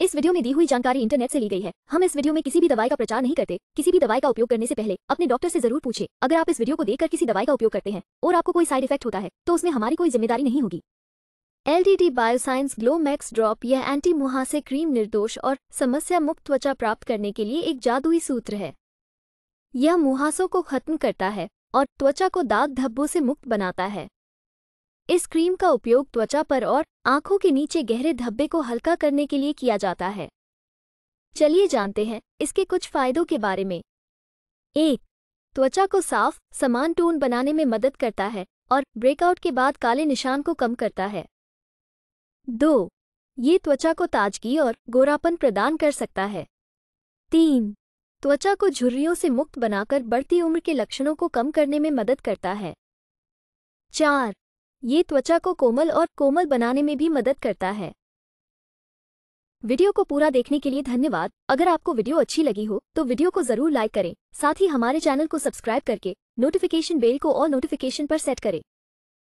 इस वीडियो में दी हुई जानकारी इंटरनेट से ली गई है हम इस वीडियो में किसी भी दवाई का प्रचार नहीं करते किसी भी दवाई का उपयोग करने से पहले अपने डॉक्टर से जरूर पूछे अगर आप इस वीडियो को देखकर किसी दवाई का उपयोग करते हैं और आपको कोई साइड इफेक्ट होता है तो उसमें हमारी कोई जिम्मेदारी नहीं होगी L D D bioscience Glomax drop यह एंटी मुहासे क्रीम निर्दोष और समस्या मुक्त त्वचा प्राप्त करने के लिए एक जादुई सूत्र है यह मुहासों को खत्म करता है और त्वचा को दाग धब्बों से मुक्त बनाता है इस क्रीम का उपयोग त्वचा पर और आंखों के नीचे गहरे धब्बे को हल्का करने के लिए किया जाता है चलिए जानते हैं इसके कुछ फायदों के बारे में एक त्वचा को साफ समान टोन बनाने में मदद करता है और ब्रेकआउट के बाद काले निशान को कम करता है दो ये त्वचा को ताजगी और गोरापन प्रदान कर सकता है तीन त्वचा को झुर्रियों से मुक्त बनाकर बढ़ती उम्र के लक्षणों को कम करने में मदद करता है चार ये त्वचा को कोमल और कोमल बनाने में भी मदद करता है वीडियो को पूरा देखने के लिए धन्यवाद अगर आपको वीडियो अच्छी लगी हो तो वीडियो को जरूर लाइक करें साथ ही हमारे चैनल को सब्सक्राइब करके नोटिफिकेशन बेल को और नोटिफिकेशन पर सेट करें